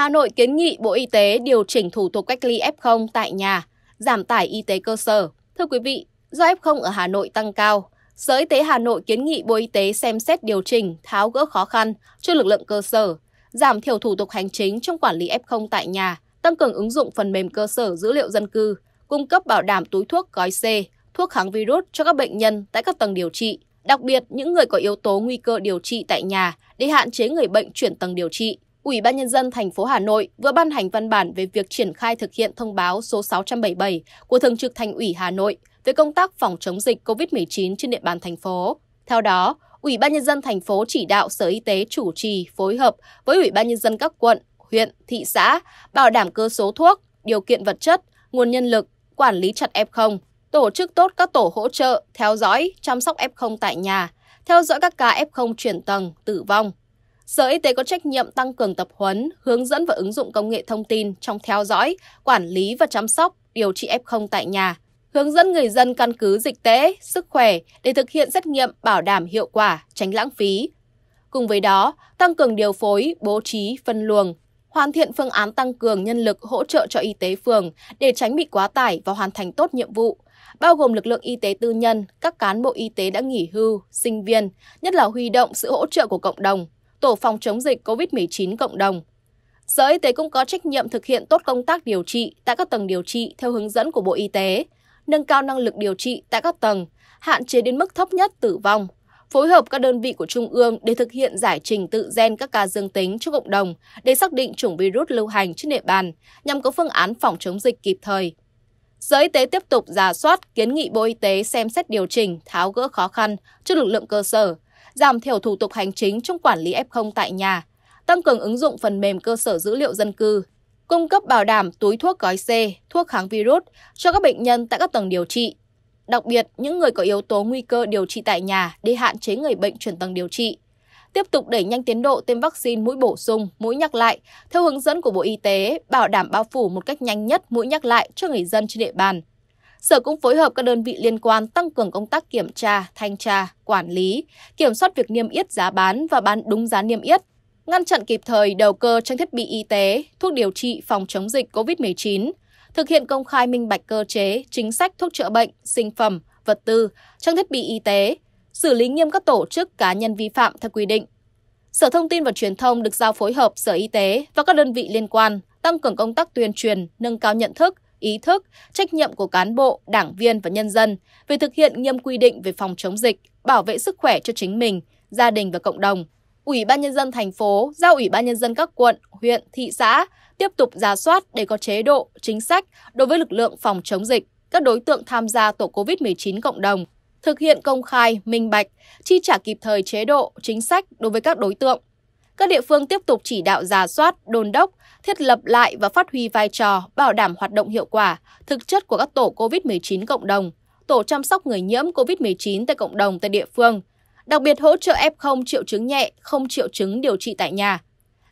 Hà Nội kiến nghị Bộ Y tế điều chỉnh thủ tục cách ly F0 tại nhà, giảm tải y tế cơ sở. Thưa quý vị, do F0 ở Hà Nội tăng cao, Sở Y tế Hà Nội kiến nghị Bộ Y tế xem xét điều chỉnh, tháo gỡ khó khăn cho lực lượng cơ sở, giảm thiểu thủ tục hành chính trong quản lý F0 tại nhà, tăng cường ứng dụng phần mềm cơ sở dữ liệu dân cư, cung cấp bảo đảm túi thuốc gói C, thuốc kháng virus cho các bệnh nhân tại các tầng điều trị, đặc biệt những người có yếu tố nguy cơ điều trị tại nhà để hạn chế người bệnh chuyển tầng điều trị. Ủy ban nhân dân thành phố Hà Nội vừa ban hành văn bản về việc triển khai thực hiện thông báo số 677 của Thường trực Thành ủy Hà Nội về công tác phòng chống dịch COVID-19 trên địa bàn thành phố. Theo đó, Ủy ban nhân dân thành phố chỉ đạo Sở Y tế chủ trì phối hợp với Ủy ban nhân dân các quận, huyện, thị xã bảo đảm cơ số thuốc, điều kiện vật chất, nguồn nhân lực, quản lý chặt F0, tổ chức tốt các tổ hỗ trợ, theo dõi, chăm sóc F0 tại nhà, theo dõi các ca F0 chuyển tầng, tử vong, Sở Y tế có trách nhiệm tăng cường tập huấn, hướng dẫn và ứng dụng công nghệ thông tin trong theo dõi, quản lý và chăm sóc, điều trị F0 tại nhà, hướng dẫn người dân căn cứ dịch tễ, sức khỏe để thực hiện xét nghiệm bảo đảm hiệu quả, tránh lãng phí. Cùng với đó, tăng cường điều phối, bố trí, phân luồng, hoàn thiện phương án tăng cường nhân lực hỗ trợ cho y tế phường để tránh bị quá tải và hoàn thành tốt nhiệm vụ, bao gồm lực lượng y tế tư nhân, các cán bộ y tế đã nghỉ hưu, sinh viên, nhất là huy động sự hỗ trợ của cộng đồng, Tổ phòng chống dịch COVID-19 cộng đồng. Sở Y tế cũng có trách nhiệm thực hiện tốt công tác điều trị tại các tầng điều trị theo hướng dẫn của Bộ Y tế, nâng cao năng lực điều trị tại các tầng, hạn chế đến mức thấp nhất tử vong, phối hợp các đơn vị của Trung ương để thực hiện giải trình tự gen các ca dương tính cho cộng đồng để xác định chủng virus lưu hành trên địa bàn nhằm có phương án phòng chống dịch kịp thời. Sở Y tế tiếp tục giả soát kiến nghị Bộ Y tế xem xét điều chỉnh, tháo gỡ khó khăn cho lực lượng cơ sở, giảm thiểu thủ tục hành chính trong quản lý F0 tại nhà, tăng cường ứng dụng phần mềm cơ sở dữ liệu dân cư, cung cấp bảo đảm túi thuốc gói C, thuốc kháng virus cho các bệnh nhân tại các tầng điều trị. Đặc biệt, những người có yếu tố nguy cơ điều trị tại nhà để hạn chế người bệnh chuyển tầng điều trị. Tiếp tục đẩy nhanh tiến độ tiêm vaccine mũi bổ sung, mũi nhắc lại, theo hướng dẫn của Bộ Y tế, bảo đảm bao phủ một cách nhanh nhất mũi nhắc lại cho người dân trên địa bàn. Sở cũng phối hợp các đơn vị liên quan tăng cường công tác kiểm tra, thanh tra, quản lý, kiểm soát việc niêm yết giá bán và bán đúng giá niêm yết, ngăn chặn kịp thời đầu cơ trang thiết bị y tế, thuốc điều trị phòng chống dịch COVID-19, thực hiện công khai minh bạch cơ chế, chính sách thuốc chữa bệnh, sinh phẩm, vật tư, trang thiết bị y tế, xử lý nghiêm các tổ chức cá nhân vi phạm theo quy định. Sở Thông tin và Truyền thông được giao phối hợp Sở Y tế và các đơn vị liên quan tăng cường công tác tuyên truyền, nâng cao nhận thức, ý thức, trách nhiệm của cán bộ, đảng viên và nhân dân về thực hiện nghiêm quy định về phòng chống dịch, bảo vệ sức khỏe cho chính mình, gia đình và cộng đồng. Ủy ban nhân dân thành phố giao Ủy ban nhân dân các quận, huyện, thị xã tiếp tục ra soát để có chế độ, chính sách đối với lực lượng phòng chống dịch, các đối tượng tham gia tổ COVID-19 cộng đồng, thực hiện công khai, minh bạch, chi trả kịp thời chế độ, chính sách đối với các đối tượng các địa phương tiếp tục chỉ đạo giả soát, đôn đốc, thiết lập lại và phát huy vai trò bảo đảm hoạt động hiệu quả, thực chất của các tổ COVID-19 cộng đồng, tổ chăm sóc người nhiễm COVID-19 tại cộng đồng tại địa phương, đặc biệt hỗ trợ F0 triệu chứng nhẹ, không triệu chứng điều trị tại nhà.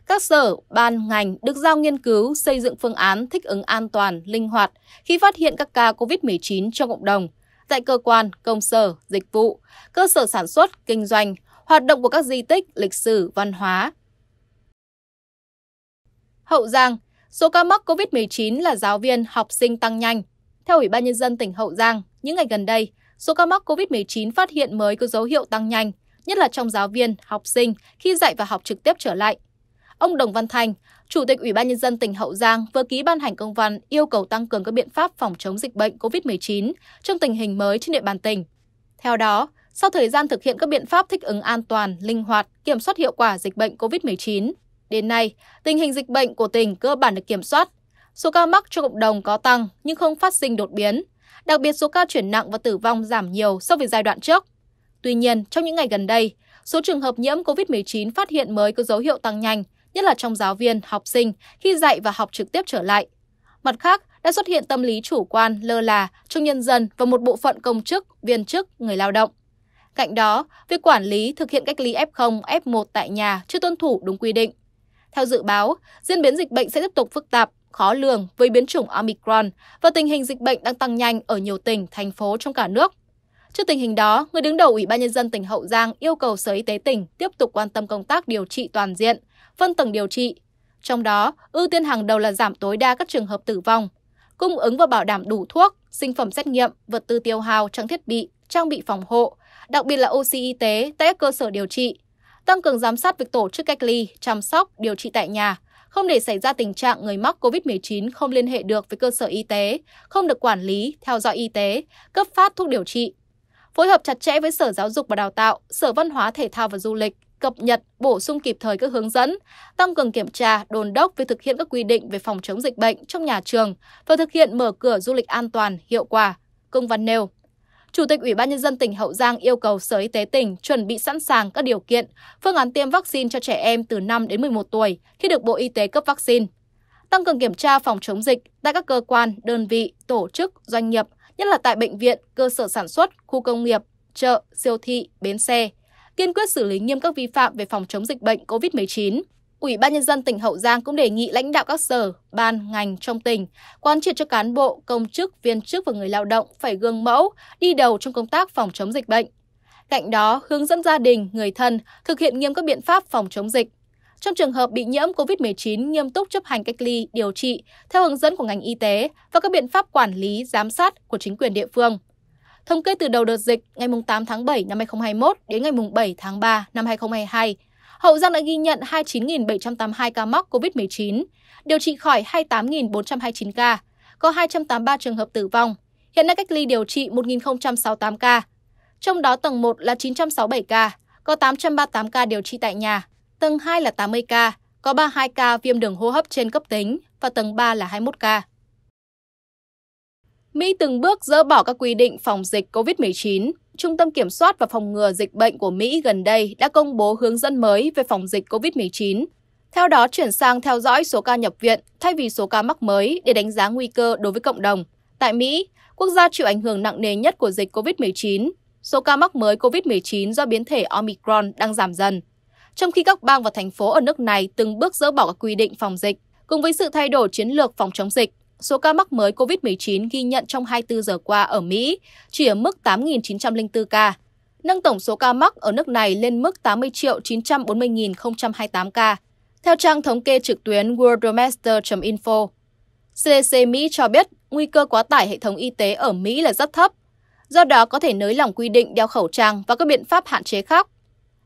Các sở, ban, ngành được giao nghiên cứu xây dựng phương án thích ứng an toàn, linh hoạt khi phát hiện các ca COVID-19 trong cộng đồng, tại cơ quan, công sở, dịch vụ, cơ sở sản xuất, kinh doanh, hoạt động của các di tích, lịch sử, văn hóa. Hậu Giang, số ca mắc COVID-19 là giáo viên, học sinh tăng nhanh. Theo Ủy ban Nhân dân tỉnh Hậu Giang, những ngày gần đây, số ca mắc COVID-19 phát hiện mới có dấu hiệu tăng nhanh, nhất là trong giáo viên, học sinh khi dạy và học trực tiếp trở lại. Ông Đồng Văn Thành, Chủ tịch Ủy ban Nhân dân tỉnh Hậu Giang vừa ký ban hành công văn yêu cầu tăng cường các biện pháp phòng chống dịch bệnh COVID-19 trong tình hình mới trên địa bàn tỉnh. Theo đó, sau thời gian thực hiện các biện pháp thích ứng an toàn, linh hoạt, kiểm soát hiệu quả dịch bệnh COVID-19, đến nay, tình hình dịch bệnh của tỉnh cơ bản được kiểm soát. Số ca mắc cho cộng đồng có tăng nhưng không phát sinh đột biến. Đặc biệt số ca chuyển nặng và tử vong giảm nhiều so với giai đoạn trước. Tuy nhiên, trong những ngày gần đây, số trường hợp nhiễm COVID-19 phát hiện mới có dấu hiệu tăng nhanh, nhất là trong giáo viên, học sinh khi dạy và học trực tiếp trở lại. Mặt khác, đã xuất hiện tâm lý chủ quan, lơ là trong nhân dân và một bộ phận công chức, viên chức, người lao động. Cạnh đó, việc quản lý thực hiện cách ly F0, F1 tại nhà chưa tuân thủ đúng quy định. Theo dự báo, diễn biến dịch bệnh sẽ tiếp tục phức tạp, khó lường với biến chủng Omicron và tình hình dịch bệnh đang tăng nhanh ở nhiều tỉnh, thành phố trong cả nước. Trước tình hình đó, người đứng đầu Ủy ban nhân dân tỉnh Hậu Giang yêu cầu Sở Y tế tỉnh tiếp tục quan tâm công tác điều trị toàn diện, phân tầng điều trị. Trong đó, ưu tiên hàng đầu là giảm tối đa các trường hợp tử vong, cung ứng và bảo đảm đủ thuốc, sinh phẩm xét nghiệm, vật tư tiêu hào, trang thiết bị, trang bị phòng hộ, đặc biệt là oxy y tế tại các cơ sở điều trị, tăng cường giám sát việc tổ chức cách ly, chăm sóc, điều trị tại nhà, không để xảy ra tình trạng người mắc COVID-19 không liên hệ được với cơ sở y tế, không được quản lý, theo dõi y tế, cấp phát thuốc điều trị. Phối hợp chặt chẽ với Sở Giáo dục và Đào tạo, Sở Văn hóa Thể thao và Du lịch, cập nhật, bổ sung kịp thời các hướng dẫn, tăng cường kiểm tra, đồn đốc việc thực hiện các quy định về phòng chống dịch bệnh trong nhà trường và thực hiện mở cửa du lịch an toàn, hiệu quả. Công văn nêu. Chủ tịch Ủy ban Nhân dân tỉnh Hậu Giang yêu cầu Sở Y tế tỉnh chuẩn bị sẵn sàng các điều kiện, phương án tiêm vaccine cho trẻ em từ 5 đến 11 tuổi khi được Bộ Y tế cấp vaccine. Tăng cường kiểm tra phòng chống dịch tại các cơ quan, đơn vị, tổ chức, doanh nghiệp, nhất là tại bệnh viện, cơ sở sản xuất, khu công nghiệp, chợ, siêu thị, bến xe. Kiên quyết xử lý nghiêm các vi phạm về phòng chống dịch bệnh COVID-19. Ủy ban Nhân dân tỉnh Hậu Giang cũng đề nghị lãnh đạo các sở, ban, ngành trong tỉnh quán triệt cho cán bộ, công chức, viên chức và người lao động phải gương mẫu, đi đầu trong công tác phòng chống dịch bệnh. Cạnh đó, hướng dẫn gia đình, người thân thực hiện nghiêm các biện pháp phòng chống dịch. Trong trường hợp bị nhiễm COVID-19 nghiêm túc chấp hành cách ly, điều trị theo hướng dẫn của ngành y tế và các biện pháp quản lý, giám sát của chính quyền địa phương. Thống kê từ đầu đợt dịch ngày 8 tháng 7 năm 2021 đến ngày 7 tháng 3 năm 2022, Hậu Giang đã ghi nhận 29.782 ca mắc COVID-19, điều trị khỏi 28.429 ca, có 283 trường hợp tử vong. Hiện đang cách ly điều trị 1.068 ca. Trong đó tầng 1 là 967 ca, có 838 ca điều trị tại nhà. Tầng 2 là 80 ca, có 32 ca viêm đường hô hấp trên cấp tính và tầng 3 là 21 ca. Mỹ từng bước dỡ bỏ các quy định phòng dịch COVID-19 Trung tâm Kiểm soát và Phòng ngừa Dịch bệnh của Mỹ gần đây đã công bố hướng dẫn mới về phòng dịch COVID-19. Theo đó, chuyển sang theo dõi số ca nhập viện thay vì số ca mắc mới để đánh giá nguy cơ đối với cộng đồng. Tại Mỹ, quốc gia chịu ảnh hưởng nặng nề nhất của dịch COVID-19, số ca mắc mới COVID-19 do biến thể Omicron đang giảm dần, trong khi các bang và thành phố ở nước này từng bước dỡ bỏ các quy định phòng dịch, cùng với sự thay đổi chiến lược phòng chống dịch. Số ca mắc mới COVID-19 ghi nhận trong 24 giờ qua ở Mỹ chỉ ở mức 8.904 ca, nâng tổng số ca mắc ở nước này lên mức 80.940.028 ca, theo trang thống kê trực tuyến worldomaster.info. CDC Mỹ cho biết nguy cơ quá tải hệ thống y tế ở Mỹ là rất thấp, do đó có thể nới lỏng quy định đeo khẩu trang và các biện pháp hạn chế khác.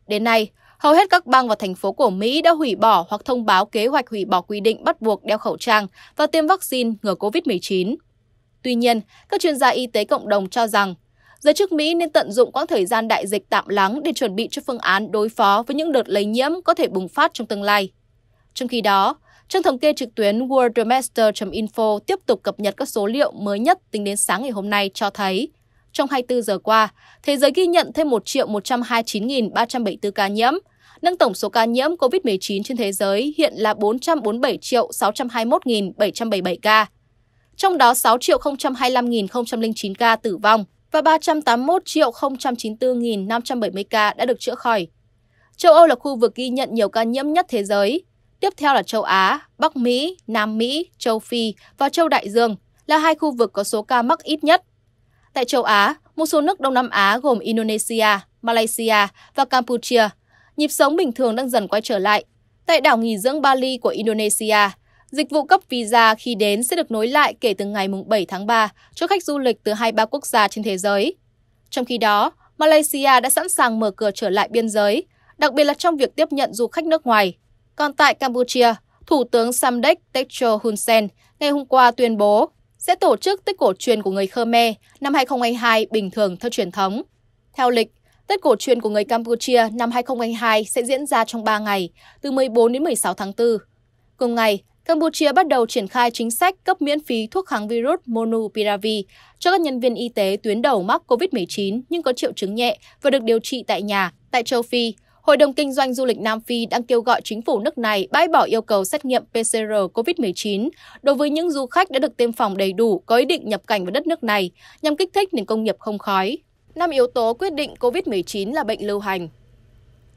Đến nay, Hầu hết các bang và thành phố của Mỹ đã hủy bỏ hoặc thông báo kế hoạch hủy bỏ quy định bắt buộc đeo khẩu trang và tiêm vaccine ngừa COVID-19. Tuy nhiên, các chuyên gia y tế cộng đồng cho rằng giới chức Mỹ nên tận dụng quãng thời gian đại dịch tạm lắng để chuẩn bị cho phương án đối phó với những đợt lây nhiễm có thể bùng phát trong tương lai. Trong khi đó, trang thống kê trực tuyến worldermaster.info tiếp tục cập nhật các số liệu mới nhất tính đến sáng ngày hôm nay cho thấy trong 24 giờ qua, thế giới ghi nhận thêm 1.129.374 ca nhiễm, nâng tổng số ca nhiễm COVID-19 trên thế giới hiện là 447.621.777 ca. Trong đó 6.025.009 ca tử vong và 381.094.570 ca đã được chữa khỏi. Châu Âu là khu vực ghi nhận nhiều ca nhiễm nhất thế giới. Tiếp theo là châu Á, Bắc Mỹ, Nam Mỹ, châu Phi và châu Đại Dương là hai khu vực có số ca mắc ít nhất. Tại châu Á, một số nước Đông Nam Á gồm Indonesia, Malaysia và Campuchia, nhịp sống bình thường đang dần quay trở lại. Tại đảo nghỉ dưỡng Bali của Indonesia, dịch vụ cấp visa khi đến sẽ được nối lại kể từ ngày 7 tháng 3 cho khách du lịch từ 23 quốc gia trên thế giới. Trong khi đó, Malaysia đã sẵn sàng mở cửa trở lại biên giới, đặc biệt là trong việc tiếp nhận du khách nước ngoài. Còn tại Campuchia, Thủ tướng Samdech Techo Hun Sen ngày hôm qua tuyên bố sẽ tổ chức Tết cổ truyền của người Khmer năm 2022 bình thường theo truyền thống. Theo lịch, Tết cổ truyền của người Campuchia năm 2022 sẽ diễn ra trong 3 ngày, từ 14 đến 16 tháng 4. Cùng ngày, Campuchia bắt đầu triển khai chính sách cấp miễn phí thuốc kháng virus Monupiravir cho các nhân viên y tế tuyến đầu mắc COVID-19 nhưng có triệu chứng nhẹ và được điều trị tại nhà tại châu Phi, Hội đồng Kinh doanh Du lịch Nam Phi đang kêu gọi chính phủ nước này bãi bỏ yêu cầu xét nghiệm PCR COVID-19 đối với những du khách đã được tiêm phòng đầy đủ có ý định nhập cảnh vào đất nước này nhằm kích thích nền công nghiệp không khói. Năm yếu tố quyết định COVID-19 là bệnh lưu hành.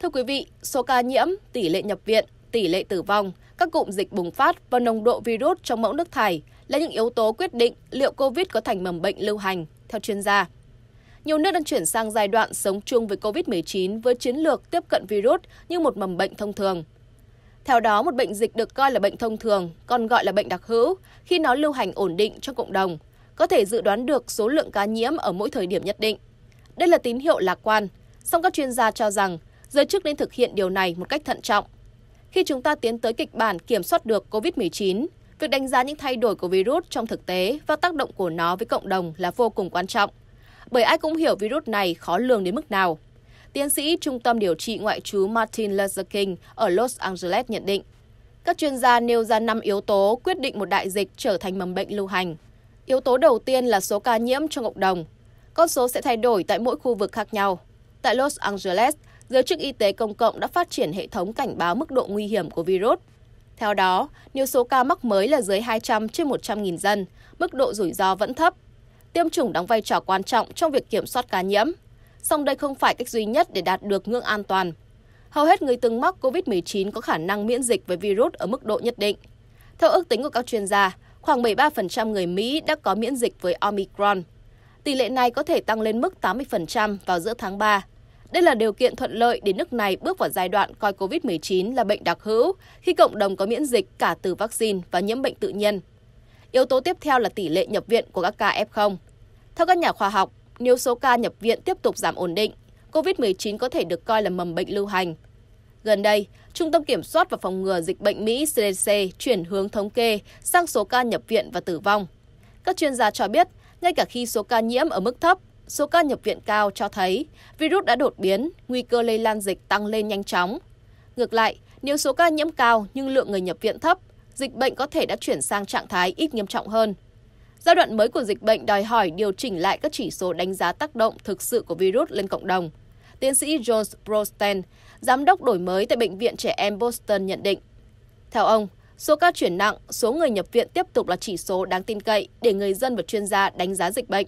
Thưa quý vị, số ca nhiễm, tỷ lệ nhập viện, tỷ lệ tử vong, các cụm dịch bùng phát và nồng độ virus trong mẫu nước thải là những yếu tố quyết định liệu COVID có thành mầm bệnh lưu hành, theo chuyên gia. Nhiều nước đang chuyển sang giai đoạn sống chung với COVID-19 với chiến lược tiếp cận virus như một mầm bệnh thông thường. Theo đó, một bệnh dịch được coi là bệnh thông thường, còn gọi là bệnh đặc hữu, khi nó lưu hành ổn định trong cộng đồng, có thể dự đoán được số lượng ca nhiễm ở mỗi thời điểm nhất định. Đây là tín hiệu lạc quan, song các chuyên gia cho rằng giới chức nên thực hiện điều này một cách thận trọng. Khi chúng ta tiến tới kịch bản kiểm soát được COVID-19, việc đánh giá những thay đổi của virus trong thực tế và tác động của nó với cộng đồng là vô cùng quan trọng bởi ai cũng hiểu virus này khó lường đến mức nào. Tiến sĩ Trung tâm Điều trị Ngoại trú Martin Luther King ở Los Angeles nhận định, các chuyên gia nêu ra 5 yếu tố quyết định một đại dịch trở thành mầm bệnh lưu hành. Yếu tố đầu tiên là số ca nhiễm trong cộng đồng. Con số sẽ thay đổi tại mỗi khu vực khác nhau. Tại Los Angeles, giới chức y tế công cộng đã phát triển hệ thống cảnh báo mức độ nguy hiểm của virus. Theo đó, nếu số ca mắc mới là dưới 200 trên 100.000 dân, mức độ rủi ro vẫn thấp tiêm chủng đóng vai trò quan trọng trong việc kiểm soát ca nhiễm. Song đây không phải cách duy nhất để đạt được ngưỡng an toàn. Hầu hết người từng mắc COVID-19 có khả năng miễn dịch với virus ở mức độ nhất định. Theo ước tính của các chuyên gia, khoảng 73% người Mỹ đã có miễn dịch với Omicron. Tỷ lệ này có thể tăng lên mức 80% vào giữa tháng 3. Đây là điều kiện thuận lợi để nước này bước vào giai đoạn coi COVID-19 là bệnh đặc hữu khi cộng đồng có miễn dịch cả từ vaccine và nhiễm bệnh tự nhiên. Yếu tố tiếp theo là tỷ lệ nhập viện của các ca F0. Theo các nhà khoa học, nếu số ca nhập viện tiếp tục giảm ổn định, COVID-19 có thể được coi là mầm bệnh lưu hành. Gần đây, Trung tâm Kiểm soát và Phòng ngừa Dịch bệnh Mỹ CDC chuyển hướng thống kê sang số ca nhập viện và tử vong. Các chuyên gia cho biết, ngay cả khi số ca nhiễm ở mức thấp, số ca nhập viện cao cho thấy virus đã đột biến, nguy cơ lây lan dịch tăng lên nhanh chóng. Ngược lại, nếu số ca nhiễm cao nhưng lượng người nhập viện thấp, dịch bệnh có thể đã chuyển sang trạng thái ít nghiêm trọng hơn. Giai đoạn mới của dịch bệnh đòi hỏi điều chỉnh lại các chỉ số đánh giá tác động thực sự của virus lên cộng đồng. Tiến sĩ Jones Brosten, giám đốc đổi mới tại Bệnh viện Trẻ Em Boston nhận định. Theo ông, số ca chuyển nặng, số người nhập viện tiếp tục là chỉ số đáng tin cậy để người dân và chuyên gia đánh giá dịch bệnh.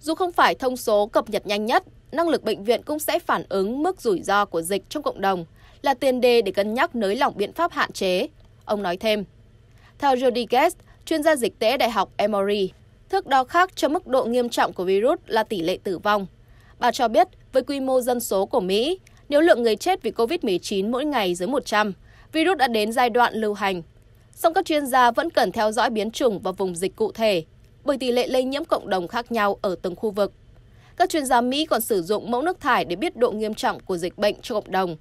Dù không phải thông số cập nhật nhanh nhất, năng lực bệnh viện cũng sẽ phản ứng mức rủi ro của dịch trong cộng đồng, là tiền đề để cân nhắc nới lỏng biện pháp hạn chế. Ông nói thêm, theo Guest, chuyên gia dịch tễ Đại học Emory, thước đo khác cho mức độ nghiêm trọng của virus là tỷ lệ tử vong. Bà cho biết, với quy mô dân số của Mỹ, nếu lượng người chết vì COVID-19 mỗi ngày dưới 100, virus đã đến giai đoạn lưu hành. Song các chuyên gia vẫn cần theo dõi biến chủng và vùng dịch cụ thể, bởi tỷ lệ lây nhiễm cộng đồng khác nhau ở từng khu vực. Các chuyên gia Mỹ còn sử dụng mẫu nước thải để biết độ nghiêm trọng của dịch bệnh cho cộng đồng.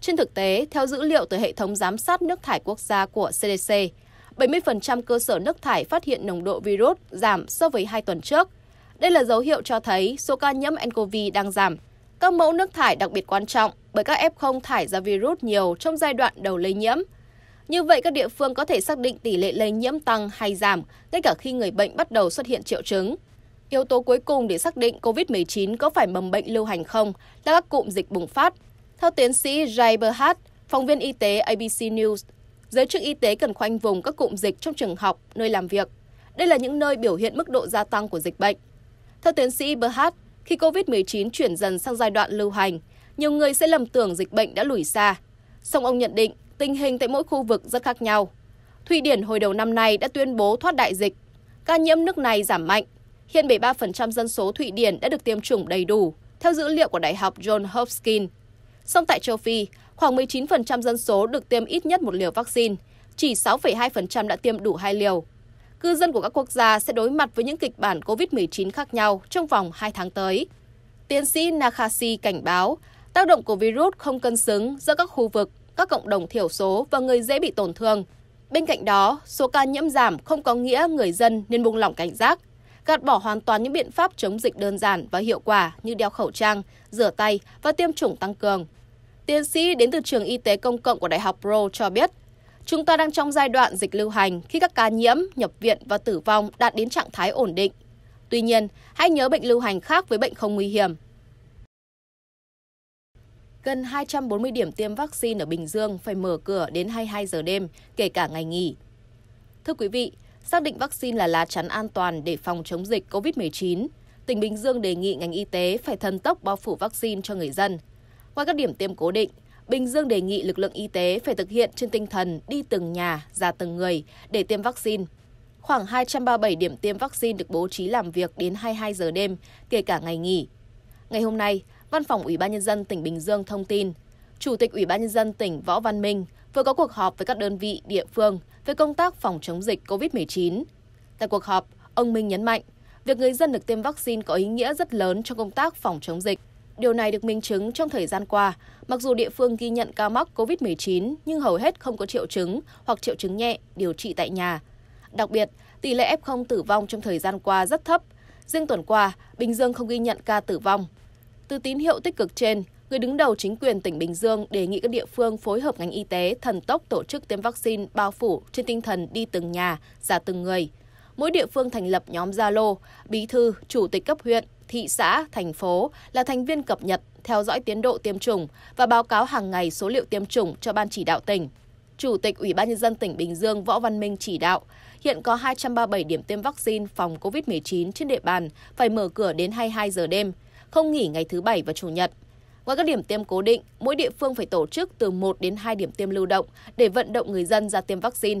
Trên thực tế, theo dữ liệu từ hệ thống giám sát nước thải quốc gia của CDC, 70% cơ sở nước thải phát hiện nồng độ virus giảm so với 2 tuần trước. Đây là dấu hiệu cho thấy số ca nhiễm nCoV đang giảm. Các mẫu nước thải đặc biệt quan trọng bởi các F0 thải ra virus nhiều trong giai đoạn đầu lây nhiễm. Như vậy, các địa phương có thể xác định tỷ lệ lây nhiễm tăng hay giảm, ngay cả khi người bệnh bắt đầu xuất hiện triệu chứng. Yếu tố cuối cùng để xác định COVID-19 có phải mầm bệnh lưu hành không là các cụm dịch bùng phát. Theo tiến sĩ Jai Berhat, phóng viên y tế ABC News, giới chức y tế cần khoanh vùng các cụm dịch trong trường học, nơi làm việc. Đây là những nơi biểu hiện mức độ gia tăng của dịch bệnh. Theo tiến sĩ Berhard, khi COVID-19 chuyển dần sang giai đoạn lưu hành, nhiều người sẽ lầm tưởng dịch bệnh đã lùi xa. Song ông nhận định tình hình tại mỗi khu vực rất khác nhau. Thụy Điển hồi đầu năm nay đã tuyên bố thoát đại dịch. Ca nhiễm nước này giảm mạnh. Hiện 73% dân số Thụy Điển đã được tiêm chủng đầy đủ, theo dữ liệu của Đại học John Hopkins. Song tại châu Phi, Khoảng 19% dân số được tiêm ít nhất một liều vaccine, chỉ 6,2% đã tiêm đủ hai liều. Cư dân của các quốc gia sẽ đối mặt với những kịch bản COVID-19 khác nhau trong vòng 2 tháng tới. Tiến sĩ Nakashi cảnh báo, tác động của virus không cân xứng giữa các khu vực, các cộng đồng thiểu số và người dễ bị tổn thương. Bên cạnh đó, số ca nhiễm giảm không có nghĩa người dân nên buông lỏng cảnh giác, gạt bỏ hoàn toàn những biện pháp chống dịch đơn giản và hiệu quả như đeo khẩu trang, rửa tay và tiêm chủng tăng cường tiến sĩ đến từ trường y tế công cộng của Đại học Pro cho biết, chúng ta đang trong giai đoạn dịch lưu hành khi các ca nhiễm, nhập viện và tử vong đạt đến trạng thái ổn định. Tuy nhiên, hãy nhớ bệnh lưu hành khác với bệnh không nguy hiểm. Gần 240 điểm tiêm vaccine ở Bình Dương phải mở cửa đến 22 giờ đêm, kể cả ngày nghỉ. Thưa quý vị, xác định vaccine là lá chắn an toàn để phòng chống dịch COVID-19, tỉnh Bình Dương đề nghị ngành y tế phải thần tốc bao phủ vaccine cho người dân – qua các điểm tiêm cố định, Bình Dương đề nghị lực lượng y tế phải thực hiện trên tinh thần đi từng nhà, ra từng người để tiêm vaccine. Khoảng 237 điểm tiêm vaccine được bố trí làm việc đến 22 giờ đêm, kể cả ngày nghỉ. Ngày hôm nay, Văn phòng Ủy ban Nhân dân tỉnh Bình Dương thông tin, Chủ tịch Ủy ban Nhân dân tỉnh Võ Văn Minh vừa có cuộc họp với các đơn vị địa phương về công tác phòng chống dịch COVID-19. Tại cuộc họp, ông Minh nhấn mạnh, việc người dân được tiêm vaccine có ý nghĩa rất lớn trong công tác phòng chống dịch – Điều này được minh chứng trong thời gian qua. Mặc dù địa phương ghi nhận ca mắc COVID-19 nhưng hầu hết không có triệu chứng hoặc triệu chứng nhẹ, điều trị tại nhà. Đặc biệt, tỷ lệ F0 tử vong trong thời gian qua rất thấp. Riêng tuần qua, Bình Dương không ghi nhận ca tử vong. Từ tín hiệu tích cực trên, người đứng đầu chính quyền tỉnh Bình Dương đề nghị các địa phương phối hợp ngành y tế thần tốc tổ chức tiêm vaccine bao phủ trên tinh thần đi từng nhà, ra từng người. Mỗi địa phương thành lập nhóm Zalo, bí thư, chủ tịch cấp huyện, thị xã, thành phố là thành viên cập nhật, theo dõi tiến độ tiêm chủng và báo cáo hàng ngày số liệu tiêm chủng cho ban chỉ đạo tỉnh. Chủ tịch Ủy ban Nhân dân tỉnh Bình Dương Võ Văn Minh chỉ đạo, hiện có 237 điểm tiêm vaccine phòng COVID-19 trên địa bàn phải mở cửa đến 22 giờ đêm, không nghỉ ngày thứ Bảy và Chủ nhật. Ngoài các điểm tiêm cố định, mỗi địa phương phải tổ chức từ 1 đến 2 điểm tiêm lưu động để vận động người dân ra tiêm vaccine.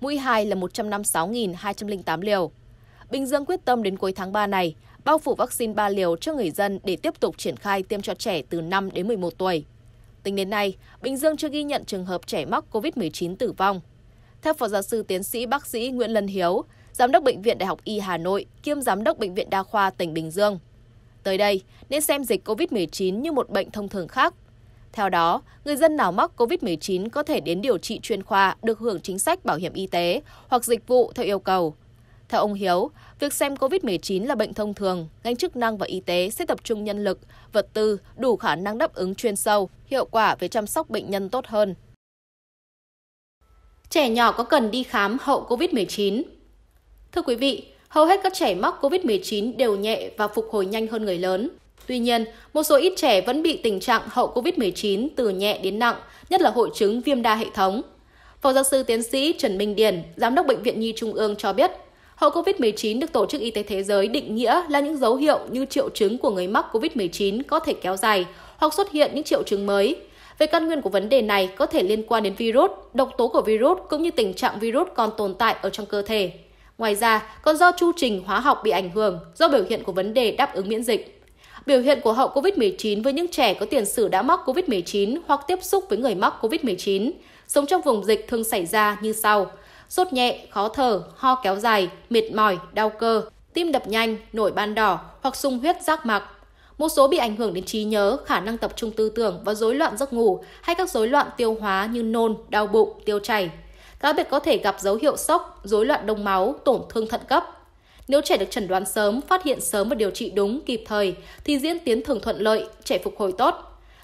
mũi 2 là 156.208 liều. Bình Dương quyết tâm đến cuối tháng 3 này bao phủ vaccine 3 liều cho người dân để tiếp tục triển khai tiêm cho trẻ từ 5 đến 11 tuổi. Tính đến nay, Bình Dương chưa ghi nhận trường hợp trẻ mắc COVID-19 tử vong. Theo Phó Giáo sư Tiến sĩ Bác sĩ Nguyễn Lân Hiếu, Giám đốc Bệnh viện Đại học Y Hà Nội kiêm Giám đốc Bệnh viện Đa khoa tỉnh Bình Dương. Tới đây, nên xem dịch COVID-19 như một bệnh thông thường khác theo đó, người dân nào mắc COVID-19 có thể đến điều trị chuyên khoa được hưởng chính sách bảo hiểm y tế hoặc dịch vụ theo yêu cầu. Theo ông Hiếu, việc xem COVID-19 là bệnh thông thường, ngành chức năng và y tế sẽ tập trung nhân lực, vật tư đủ khả năng đáp ứng chuyên sâu, hiệu quả về chăm sóc bệnh nhân tốt hơn. Trẻ nhỏ có cần đi khám hậu COVID-19? Thưa quý vị, hầu hết các trẻ mắc COVID-19 đều nhẹ và phục hồi nhanh hơn người lớn. Tuy nhiên, một số ít trẻ vẫn bị tình trạng hậu COVID-19 từ nhẹ đến nặng, nhất là hội chứng viêm đa hệ thống. Phó giáo sư tiến sĩ Trần Minh Điền, Giám đốc Bệnh viện Nhi Trung ương cho biết, hậu COVID-19 được Tổ chức Y tế Thế giới định nghĩa là những dấu hiệu như triệu chứng của người mắc COVID-19 có thể kéo dài hoặc xuất hiện những triệu chứng mới. Về căn nguyên của vấn đề này có thể liên quan đến virus, độc tố của virus cũng như tình trạng virus còn tồn tại ở trong cơ thể. Ngoài ra, còn do chu trình hóa học bị ảnh hưởng do biểu hiện của vấn đề đáp ứng miễn dịch. Biểu hiện của hậu COVID-19 với những trẻ có tiền sử đã mắc COVID-19 hoặc tiếp xúc với người mắc COVID-19, sống trong vùng dịch thường xảy ra như sau: sốt nhẹ, khó thở, ho kéo dài, mệt mỏi, đau cơ, tim đập nhanh, nổi ban đỏ hoặc sung huyết giác mạc. Một số bị ảnh hưởng đến trí nhớ, khả năng tập trung tư tưởng và rối loạn giấc ngủ hay các rối loạn tiêu hóa như nôn, đau bụng, tiêu chảy. Cá biệt có thể gặp dấu hiệu sốc, rối loạn đông máu, tổn thương thận cấp, nếu trẻ được chẩn đoán sớm, phát hiện sớm và điều trị đúng, kịp thời, thì diễn tiến thường thuận lợi, trẻ phục hồi tốt.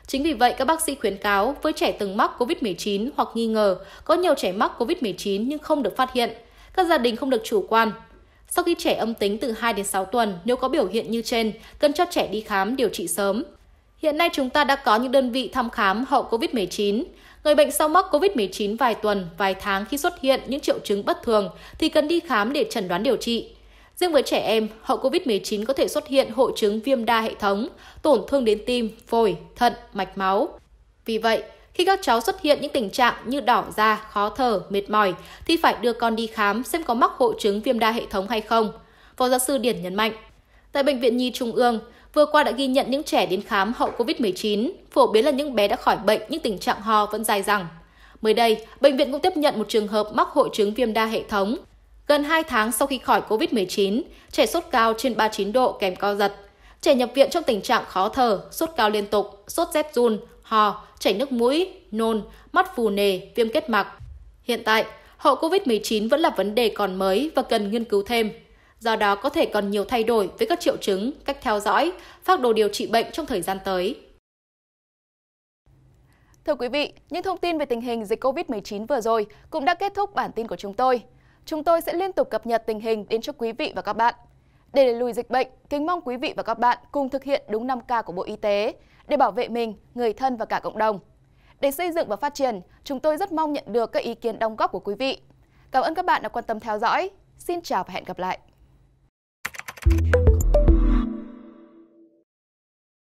Chính vì vậy, các bác sĩ khuyến cáo với trẻ từng mắc COVID-19 hoặc nghi ngờ có nhiều trẻ mắc COVID-19 nhưng không được phát hiện, các gia đình không được chủ quan. Sau khi trẻ âm tính từ 2 đến 6 tuần, nếu có biểu hiện như trên, cần cho trẻ đi khám điều trị sớm. Hiện nay chúng ta đã có những đơn vị thăm khám hậu COVID-19. Người bệnh sau mắc COVID-19 vài tuần, vài tháng khi xuất hiện những triệu chứng bất thường thì cần đi khám để chẩn đoán điều trị. Riêng với trẻ em, hậu COVID-19 có thể xuất hiện hội chứng viêm đa hệ thống, tổn thương đến tim, phổi, thận, mạch máu. Vì vậy, khi các cháu xuất hiện những tình trạng như đỏ da, khó thở, mệt mỏi thì phải đưa con đi khám xem có mắc hội chứng viêm đa hệ thống hay không. Phó giáo sư Điển nhấn mạnh. Tại Bệnh viện Nhi Trung ương, vừa qua đã ghi nhận những trẻ đến khám hậu COVID-19, phổ biến là những bé đã khỏi bệnh nhưng tình trạng ho vẫn dài dẳng. Mới đây, bệnh viện cũng tiếp nhận một trường hợp mắc hội chứng viêm đa hệ thống, Gần 2 tháng sau khi khỏi COVID-19, trẻ sốt cao trên 39 độ kèm co giật. Trẻ nhập viện trong tình trạng khó thở, sốt cao liên tục, sốt rét run, ho, chảy nước mũi, nôn, mắt phù nề, viêm kết mạc. Hiện tại, hậu COVID-19 vẫn là vấn đề còn mới và cần nghiên cứu thêm. Do đó có thể còn nhiều thay đổi với các triệu chứng, cách theo dõi, phác đồ điều trị bệnh trong thời gian tới. Thưa quý vị, những thông tin về tình hình dịch COVID-19 vừa rồi cũng đã kết thúc bản tin của chúng tôi. Chúng tôi sẽ liên tục cập nhật tình hình đến cho quý vị và các bạn. Để đẩy lùi dịch bệnh, kính mong quý vị và các bạn cùng thực hiện đúng 5K của Bộ Y tế để bảo vệ mình, người thân và cả cộng đồng. Để xây dựng và phát triển, chúng tôi rất mong nhận được các ý kiến đóng góp của quý vị. Cảm ơn các bạn đã quan tâm theo dõi. Xin chào và hẹn gặp lại.